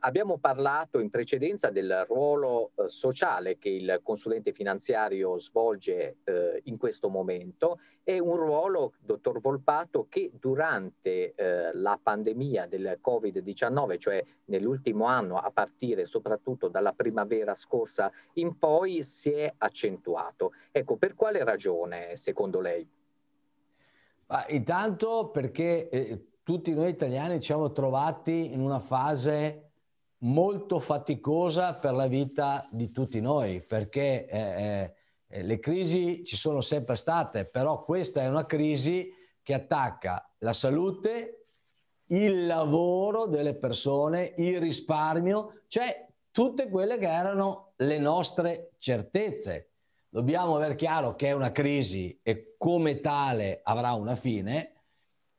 Abbiamo parlato in precedenza del ruolo eh, sociale che il consulente finanziario svolge eh, in questo momento È un ruolo, dottor Volpato, che durante eh, la pandemia del Covid-19, cioè nell'ultimo anno a partire soprattutto dalla primavera scorsa in poi, si è accentuato. Ecco, per quale ragione secondo lei? Ah, intanto perché eh, tutti noi italiani ci siamo trovati in una fase molto faticosa per la vita di tutti noi, perché eh, eh, eh, le crisi ci sono sempre state, però questa è una crisi che attacca la salute, il lavoro delle persone, il risparmio, cioè tutte quelle che erano le nostre certezze. Dobbiamo aver chiaro che è una crisi e come tale avrà una fine,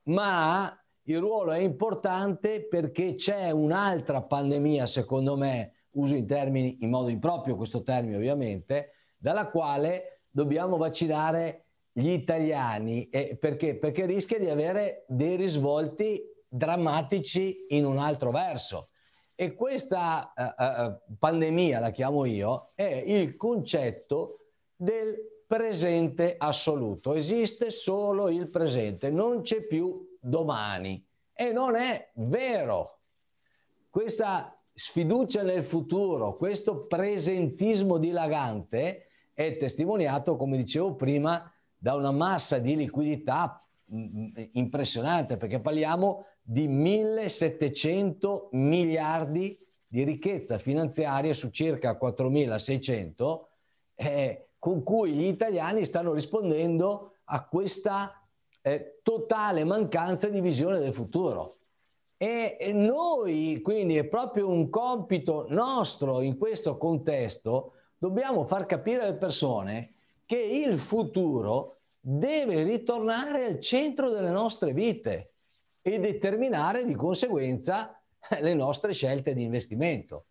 ma il ruolo è importante perché c'è un'altra pandemia, secondo me, uso in termini in modo improprio questo termine ovviamente, dalla quale dobbiamo vaccinare gli italiani eh, perché? perché rischia di avere dei risvolti drammatici in un altro verso. E questa eh, eh, pandemia, la chiamo io, è il concetto del presente assoluto. Esiste solo il presente, non c'è più domani. E non è vero. Questa sfiducia nel futuro, questo presentismo dilagante è testimoniato, come dicevo prima, da una massa di liquidità mm, mm, impressionante, perché parliamo di 1700 miliardi di ricchezza finanziaria su circa 4600, eh, con cui gli italiani stanno rispondendo a questa eh, totale mancanza di visione del futuro. E, noi quindi è proprio un compito nostro in questo contesto, dobbiamo far capire alle persone che il futuro deve ritornare al centro delle nostre vite e determinare di conseguenza le nostre scelte di investimento.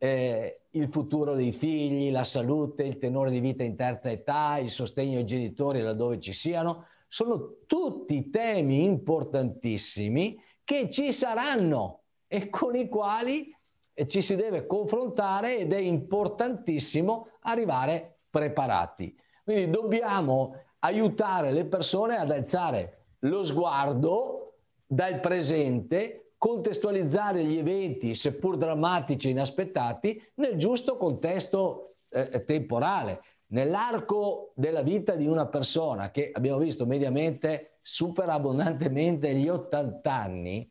Eh, il futuro dei figli, la salute, il tenore di vita in terza età, il sostegno ai genitori laddove ci siano, sono tutti temi importantissimi che ci saranno e con i quali eh, ci si deve confrontare ed è importantissimo arrivare preparati. Quindi dobbiamo aiutare le persone ad alzare lo sguardo dal presente, contestualizzare gli eventi, seppur drammatici e inaspettati, nel giusto contesto eh, temporale. Nell'arco della vita di una persona che abbiamo visto mediamente supera abbondantemente gli 80 anni,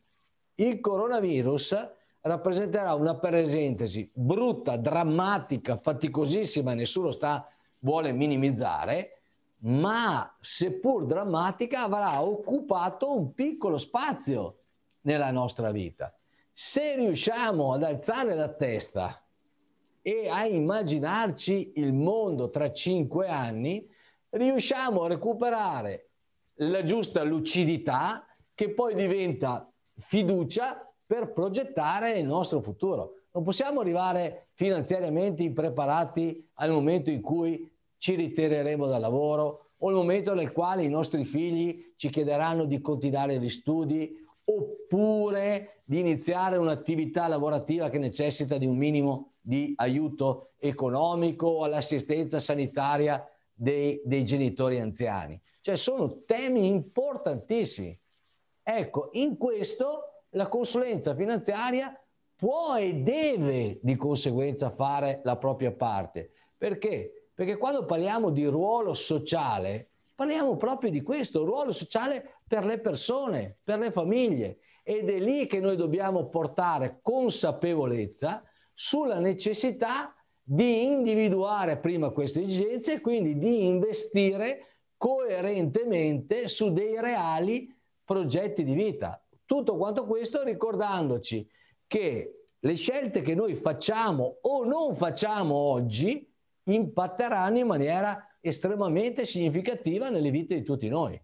il coronavirus rappresenterà una presentesi brutta, drammatica, faticosissima, nessuno sta, vuole minimizzare, ma seppur drammatica avrà occupato un piccolo spazio nella nostra vita. Se riusciamo ad alzare la testa e a immaginarci il mondo tra cinque anni, riusciamo a recuperare la giusta lucidità che poi diventa fiducia per progettare il nostro futuro. Non possiamo arrivare finanziariamente impreparati al momento in cui ci ritireremo dal lavoro o al momento nel quale i nostri figli ci chiederanno di continuare gli studi oppure di iniziare un'attività lavorativa che necessita di un minimo di aiuto economico o all'assistenza sanitaria dei, dei genitori anziani. Cioè sono temi importantissimi. Ecco, in questo la consulenza finanziaria può e deve di conseguenza fare la propria parte. Perché? Perché quando parliamo di ruolo sociale, parliamo proprio di questo, ruolo sociale per le persone, per le famiglie. Ed è lì che noi dobbiamo portare consapevolezza sulla necessità di individuare prima queste esigenze e quindi di investire coerentemente su dei reali progetti di vita. Tutto quanto questo ricordandoci che le scelte che noi facciamo o non facciamo oggi impatteranno in maniera estremamente significativa nelle vite di tutti noi.